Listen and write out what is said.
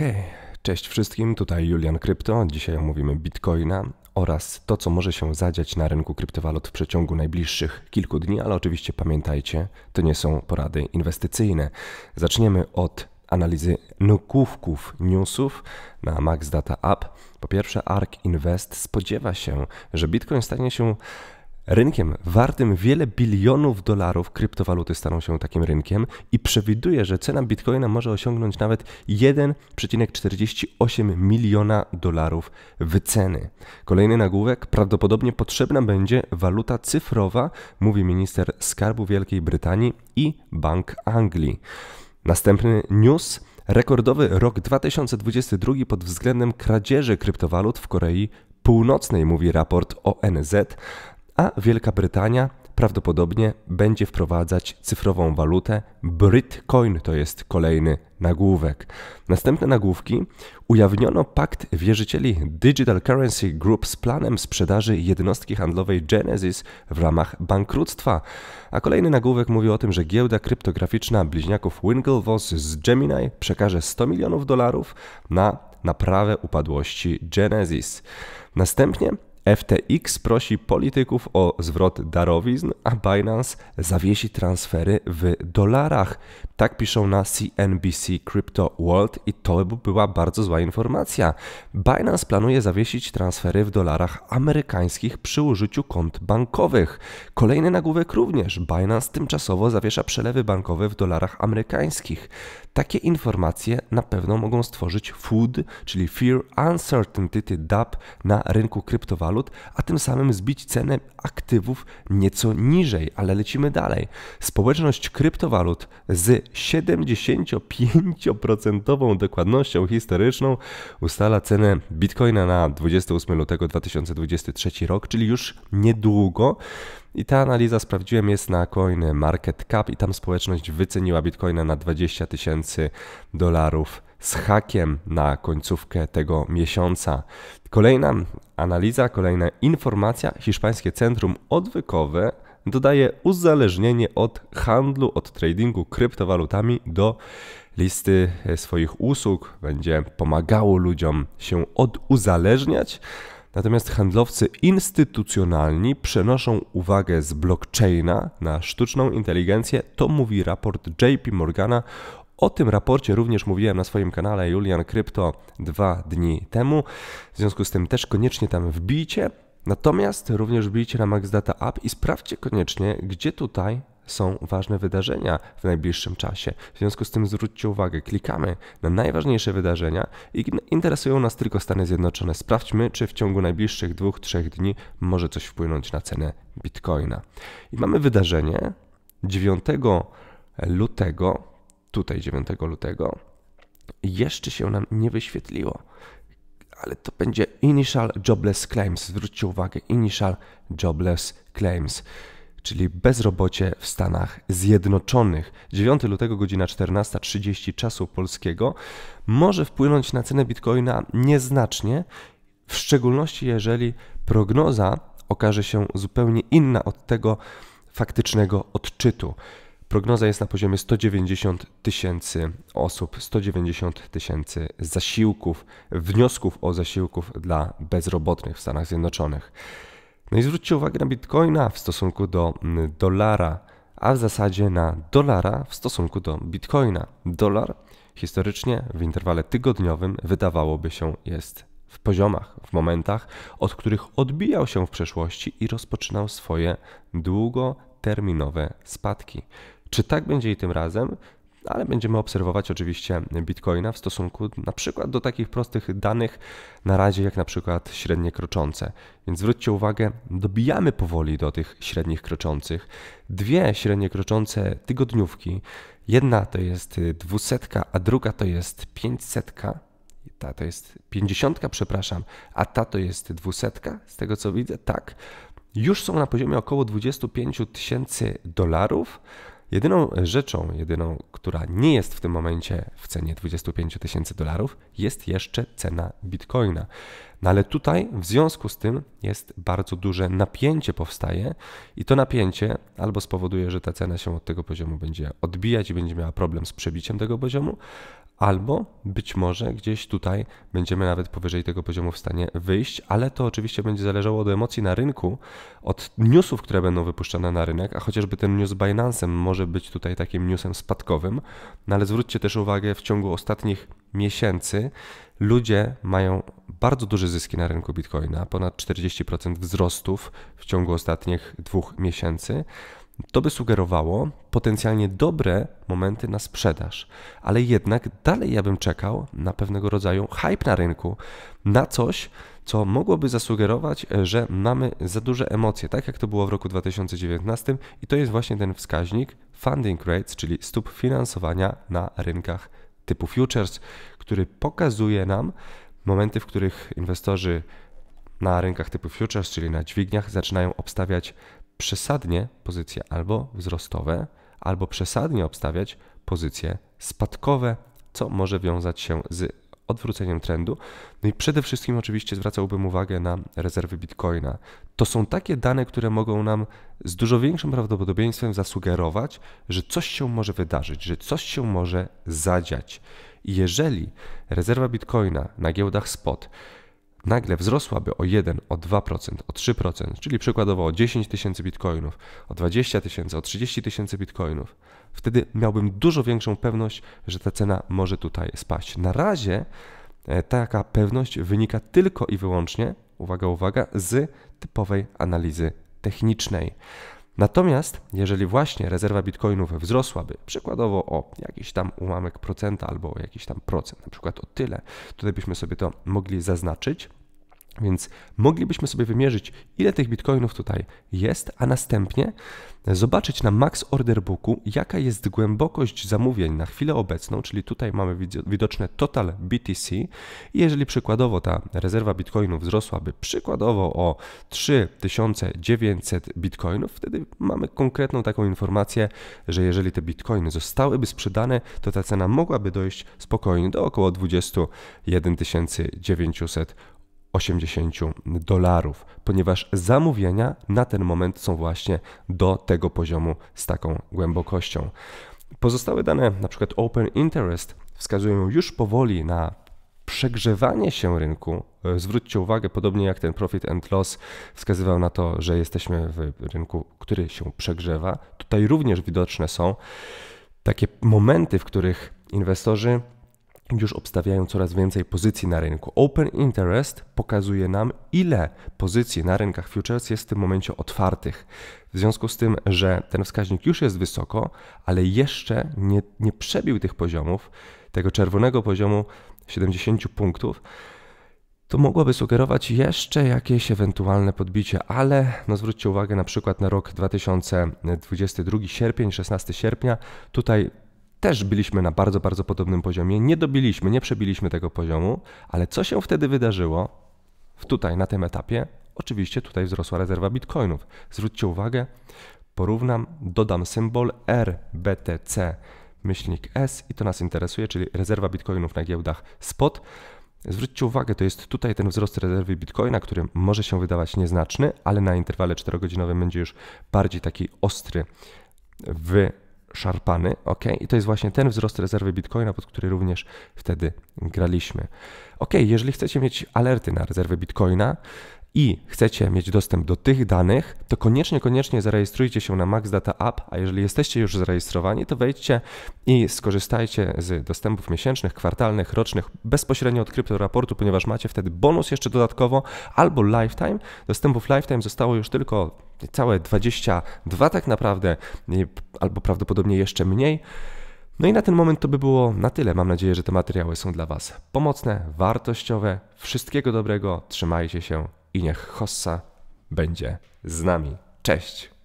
Okej, okay. cześć wszystkim, tutaj Julian Krypto. Dzisiaj omówimy Bitcoina oraz to, co może się zadziać na rynku kryptowalut w przeciągu najbliższych kilku dni, ale oczywiście pamiętajcie, to nie są porady inwestycyjne. Zaczniemy od analizy nukówków newsów na Max Data App. Po pierwsze, ARK Invest spodziewa się, że Bitcoin stanie się Rynkiem wartym wiele bilionów dolarów kryptowaluty staną się takim rynkiem i przewiduje, że cena bitcoina może osiągnąć nawet 1,48 miliona dolarów wyceny. Kolejny nagłówek: prawdopodobnie potrzebna będzie waluta cyfrowa, mówi minister Skarbu Wielkiej Brytanii i Bank Anglii. Następny news. Rekordowy rok 2022 pod względem kradzieży kryptowalut w Korei Północnej, mówi raport ONZ a Wielka Brytania prawdopodobnie będzie wprowadzać cyfrową walutę. Britcoin to jest kolejny nagłówek. Następne nagłówki ujawniono pakt wierzycieli Digital Currency Group z planem sprzedaży jednostki handlowej Genesis w ramach bankructwa. A kolejny nagłówek mówi o tym, że giełda kryptograficzna bliźniaków Winklevoss z Gemini przekaże 100 milionów dolarów na naprawę upadłości Genesis. Następnie FTX prosi polityków o zwrot darowizn, a Binance zawiesi transfery w dolarach. Tak piszą na CNBC Crypto World i to była bardzo zła informacja. Binance planuje zawiesić transfery w dolarach amerykańskich przy użyciu kont bankowych. Kolejny nagłówek również. Binance tymczasowo zawiesza przelewy bankowe w dolarach amerykańskich. Takie informacje na pewno mogą stworzyć FUD, czyli Fear Uncertainty DAP na rynku kryptowalut a tym samym zbić cenę aktywów nieco niżej. Ale lecimy dalej. Społeczność kryptowalut z 75% dokładnością historyczną ustala cenę bitcoina na 28 lutego 2023 rok, czyli już niedługo. I ta analiza sprawdziłem jest na Coin Market Cap i tam społeczność wyceniła bitcoina na 20 tysięcy dolarów z hakiem na końcówkę tego miesiąca. Kolejna analiza, kolejna informacja. Hiszpańskie Centrum Odwykowe dodaje uzależnienie od handlu, od tradingu kryptowalutami do listy swoich usług. Będzie pomagało ludziom się oduzależniać. Natomiast handlowcy instytucjonalni przenoszą uwagę z blockchaina na sztuczną inteligencję. To mówi raport JP Morgana o tym raporcie również mówiłem na swoim kanale Julian Crypto dwa dni temu. W związku z tym też koniecznie tam wbijcie. Natomiast również wbijcie na Maxdata App i sprawdźcie koniecznie, gdzie tutaj są ważne wydarzenia w najbliższym czasie. W związku z tym zwróćcie uwagę, klikamy na najważniejsze wydarzenia i interesują nas tylko Stany Zjednoczone. Sprawdźmy, czy w ciągu najbliższych dwóch, trzech dni może coś wpłynąć na cenę bitcoina. I mamy wydarzenie 9 lutego tutaj 9 lutego, jeszcze się nam nie wyświetliło, ale to będzie Initial Jobless Claims. Zwróćcie uwagę, Initial Jobless Claims czyli bezrobocie w Stanach Zjednoczonych. 9 lutego godzina 14.30 czasu polskiego może wpłynąć na cenę bitcoina nieznacznie, w szczególności jeżeli prognoza okaże się zupełnie inna od tego faktycznego odczytu. Prognoza jest na poziomie 190 tysięcy osób, 190 tysięcy zasiłków, wniosków o zasiłków dla bezrobotnych w Stanach Zjednoczonych. No i zwróćcie uwagę na bitcoina w stosunku do mm, dolara, a w zasadzie na dolara w stosunku do bitcoina. Dolar historycznie w interwale tygodniowym wydawałoby się jest w poziomach, w momentach, od których odbijał się w przeszłości i rozpoczynał swoje długoterminowe spadki. Czy tak będzie i tym razem? ale będziemy obserwować oczywiście Bitcoina w stosunku na przykład do takich prostych danych na razie jak na przykład średnie kroczące. Więc zwróćcie uwagę, dobijamy powoli do tych średnich kroczących. Dwie średnie kroczące tygodniówki, jedna to jest dwusetka, a druga to jest pięćsetka. Ta to jest pięćdziesiątka, przepraszam, a ta to jest dwusetka, z tego co widzę, tak. Już są na poziomie około 25 tysięcy dolarów Jedyną rzeczą, jedyną, która nie jest w tym momencie w cenie 25 tysięcy dolarów, jest jeszcze cena bitcoina. No ale tutaj w związku z tym jest bardzo duże napięcie powstaje i to napięcie albo spowoduje, że ta cena się od tego poziomu będzie odbijać i będzie miała problem z przebiciem tego poziomu, albo być może gdzieś tutaj będziemy nawet powyżej tego poziomu w stanie wyjść, ale to oczywiście będzie zależało od emocji na rynku, od newsów, które będą wypuszczane na rynek, a chociażby ten news Binance'em może być tutaj takim newsem spadkowym, no ale zwróćcie też uwagę, w ciągu ostatnich miesięcy ludzie mają bardzo duże zyski na rynku Bitcoina, ponad 40% wzrostów w ciągu ostatnich dwóch miesięcy, to by sugerowało potencjalnie dobre momenty na sprzedaż, ale jednak dalej ja bym czekał na pewnego rodzaju hype na rynku, na coś, co mogłoby zasugerować, że mamy za duże emocje, tak jak to było w roku 2019 i to jest właśnie ten wskaźnik funding rates, czyli stóp finansowania na rynkach typu futures, który pokazuje nam momenty, w których inwestorzy na rynkach typu futures, czyli na dźwigniach, zaczynają obstawiać przesadnie pozycje albo wzrostowe, albo przesadnie obstawiać pozycje spadkowe, co może wiązać się z odwróceniem trendu. No i przede wszystkim oczywiście zwracałbym uwagę na rezerwy bitcoina. To są takie dane, które mogą nam z dużo większym prawdopodobieństwem zasugerować, że coś się może wydarzyć, że coś się może zadziać. I jeżeli rezerwa bitcoina na giełdach spot nagle wzrosłaby o 1, o 2%, o 3%, czyli przykładowo o 10 tysięcy bitcoinów, o 20 tysięcy, o 30 tysięcy bitcoinów, wtedy miałbym dużo większą pewność, że ta cena może tutaj spaść. Na razie e, taka pewność wynika tylko i wyłącznie, uwaga, uwaga, z typowej analizy technicznej. Natomiast jeżeli właśnie rezerwa bitcoinów wzrosłaby przykładowo o jakiś tam ułamek procenta albo o jakiś tam procent, na przykład o tyle, tutaj byśmy sobie to mogli zaznaczyć, więc moglibyśmy sobie wymierzyć, ile tych bitcoinów tutaj jest, a następnie zobaczyć na max order booku, jaka jest głębokość zamówień na chwilę obecną, czyli tutaj mamy widoczne total BTC. I jeżeli przykładowo ta rezerwa bitcoinów wzrosłaby przykładowo o 3900 bitcoinów, wtedy mamy konkretną taką informację, że jeżeli te bitcoiny zostałyby sprzedane, to ta cena mogłaby dojść spokojnie do około 21 900 80 dolarów, ponieważ zamówienia na ten moment są właśnie do tego poziomu z taką głębokością. Pozostałe dane, na przykład Open Interest, wskazują już powoli na przegrzewanie się rynku. Zwróćcie uwagę, podobnie jak ten profit and loss wskazywał na to, że jesteśmy w rynku, który się przegrzewa. Tutaj również widoczne są takie momenty, w których inwestorzy już obstawiają coraz więcej pozycji na rynku. Open Interest pokazuje nam, ile pozycji na rynkach futures jest w tym momencie otwartych. W związku z tym, że ten wskaźnik już jest wysoko, ale jeszcze nie, nie przebił tych poziomów, tego czerwonego poziomu 70 punktów, to mogłoby sugerować jeszcze jakieś ewentualne podbicie, ale no zwróćcie uwagę na przykład na rok 2022, sierpień, 16 sierpnia. Tutaj też byliśmy na bardzo, bardzo podobnym poziomie. Nie dobiliśmy, nie przebiliśmy tego poziomu, ale co się wtedy wydarzyło tutaj, na tym etapie? Oczywiście tutaj wzrosła rezerwa bitcoinów. Zwróćcie uwagę, porównam, dodam symbol RBTC myślnik S i to nas interesuje, czyli rezerwa bitcoinów na giełdach spot. Zwróćcie uwagę, to jest tutaj ten wzrost rezerwy bitcoina, który może się wydawać nieznaczny, ale na interwale 4-godzinowym będzie już bardziej taki ostry w szarpany, ok? I to jest właśnie ten wzrost rezerwy Bitcoina, pod który również wtedy graliśmy. Ok, jeżeli chcecie mieć alerty na rezerwę Bitcoina, i chcecie mieć dostęp do tych danych, to koniecznie, koniecznie zarejestrujcie się na Max Data App, a jeżeli jesteście już zarejestrowani, to wejdźcie i skorzystajcie z dostępów miesięcznych, kwartalnych, rocznych bezpośrednio od kryptoraportu, ponieważ macie wtedy bonus jeszcze dodatkowo albo lifetime. Dostępów lifetime zostało już tylko całe 22 tak naprawdę, albo prawdopodobnie jeszcze mniej. No i na ten moment to by było na tyle. Mam nadzieję, że te materiały są dla Was pomocne, wartościowe. Wszystkiego dobrego, trzymajcie się i niech Hossa będzie z nami. Cześć!